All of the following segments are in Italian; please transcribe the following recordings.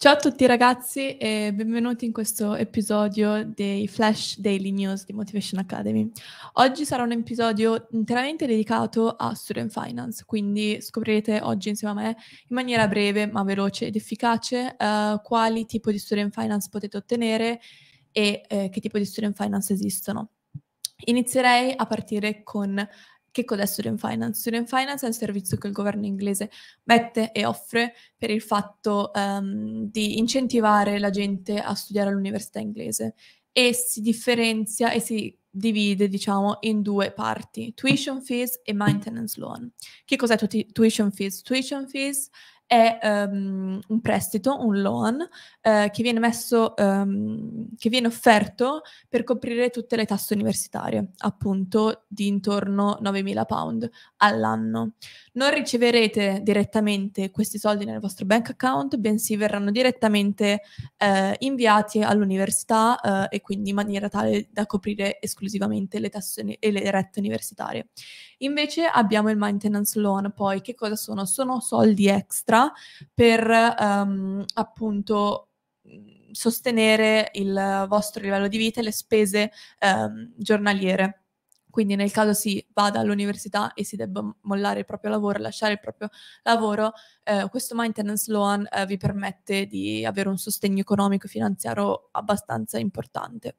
Ciao a tutti ragazzi e benvenuti in questo episodio dei Flash Daily News di Motivation Academy. Oggi sarà un episodio interamente dedicato a Student Finance, quindi scoprirete oggi insieme a me in maniera breve ma veloce ed efficace uh, quali tipi di Student Finance potete ottenere e uh, che tipo di Student Finance esistono. Inizierei a partire con che cos'è Student Finance? Student Finance è un servizio che il governo inglese mette e offre per il fatto um, di incentivare la gente a studiare all'università inglese e si differenzia e si divide, diciamo, in due parti, tuition fees e maintenance loan. Che cos'è tu- tuition fees? Tuition fees è um, un prestito, un loan, eh, che, viene messo, um, che viene offerto per coprire tutte le tasse universitarie, appunto di intorno 9.000 pound all'anno. Non riceverete direttamente questi soldi nel vostro bank account, bensì verranno direttamente eh, inviati all'università eh, e quindi in maniera tale da coprire esclusivamente le tasse e le rette universitarie. Invece abbiamo il maintenance loan, poi che cosa sono? Sono soldi extra per um, appunto sostenere il vostro livello di vita e le spese um, giornaliere. Quindi nel caso si vada all'università e si debba mollare il proprio lavoro, lasciare il proprio lavoro, eh, questo maintenance loan eh, vi permette di avere un sostegno economico e finanziario abbastanza importante.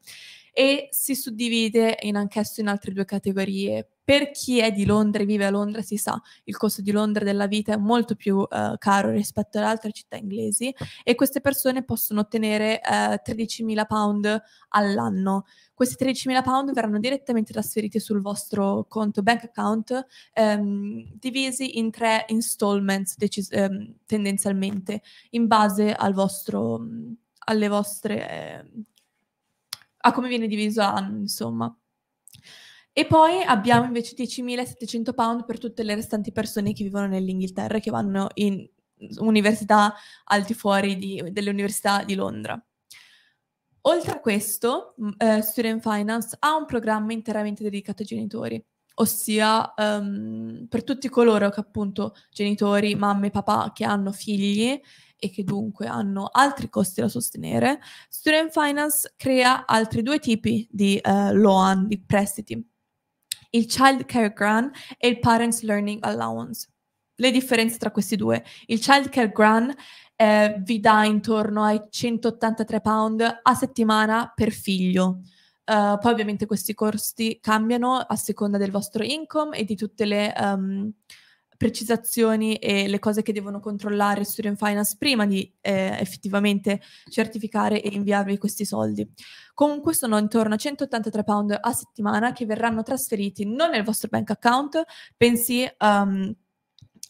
E si suddivide in anch'esso in altre due categorie per chi è di Londra e vive a Londra si sa, il costo di Londra della vita è molto più eh, caro rispetto alle altre città inglesi e queste persone possono ottenere eh, 13.000 pound all'anno. Questi 13.000 pound verranno direttamente trasferiti sul vostro conto bank account ehm, divisi in tre installments decis- ehm, tendenzialmente in base al vostro, alle vostre... Eh, a come viene diviso l'anno insomma. E poi abbiamo invece 10.700 pound per tutte le restanti persone che vivono nell'Inghilterra e che vanno in università al di fuori di, delle università di Londra. Oltre a questo, eh, Student Finance ha un programma interamente dedicato ai genitori, ossia um, per tutti coloro che appunto genitori, mamme e papà che hanno figli e che dunque hanno altri costi da sostenere, Student Finance crea altri due tipi di uh, loan, di prestiti il Child Care Grant e il Parents Learning Allowance. Le differenze tra questi due. Il Child Care Grant eh, vi dà intorno ai 183 pound a settimana per figlio. Uh, poi ovviamente questi costi cambiano a seconda del vostro income e di tutte le... Um, precisazioni e le cose che devono controllare Student Finance prima di eh, effettivamente certificare e inviarvi questi soldi. Comunque sono intorno a 183 pound a settimana che verranno trasferiti non nel vostro bank account, bensì... Um,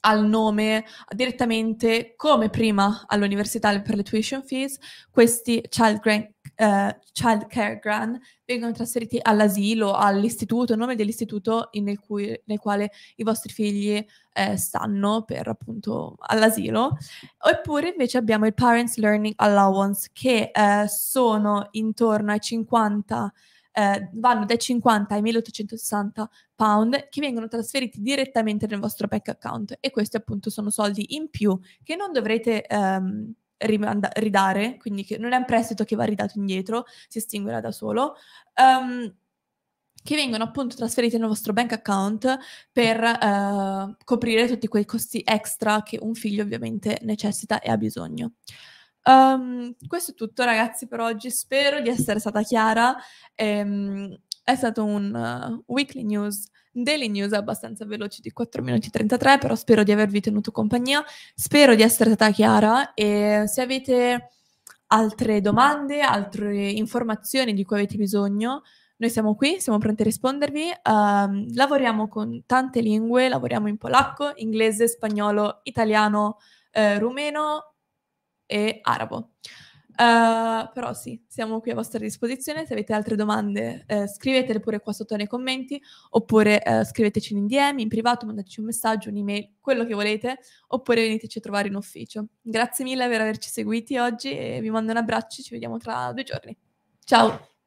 al nome direttamente come prima all'università per le tuition fees questi child grant eh, child care grant vengono trasferiti all'asilo, all'istituto, nome dell'istituto nel, cui, nel, quale i vostri figli eh, stanno per appunto all'asilo. Oppure invece abbiamo il Parents Learning Allowance che eh, sono intorno ai 50 eh, vanno dai 50 ai 1860 pound che vengono trasferiti direttamente nel vostro bank account e questi appunto sono soldi in più che non dovrete ehm, rimanda- ridare, quindi non è un prestito che va ridato indietro, si estinguerà da solo. Um, che vengono appunto trasferiti nel vostro bank account per uh, coprire tutti quei costi extra che un figlio ovviamente necessita e ha bisogno. Um, questo è tutto ragazzi per oggi, spero di essere stata chiara. Um, è stato un uh, weekly news, daily news abbastanza veloce di 4 minuti e 33, però spero di avervi tenuto compagnia, spero di essere stata chiara e se avete altre domande, altre informazioni di cui avete bisogno, noi siamo qui, siamo pronti a rispondervi. Uh, lavoriamo con tante lingue, lavoriamo in polacco, inglese, spagnolo, italiano, eh, rumeno e arabo. Uh, però sì, siamo qui a vostra disposizione. Se avete altre domande, eh, scrivetele pure qua sotto nei commenti, oppure eh, scriveteci in DM, in privato, mandateci un messaggio, un'email, quello che volete, oppure veniteci a trovare in ufficio. Grazie mille per averci seguiti oggi e vi mando un abbraccio, ci vediamo tra due giorni. Ciao!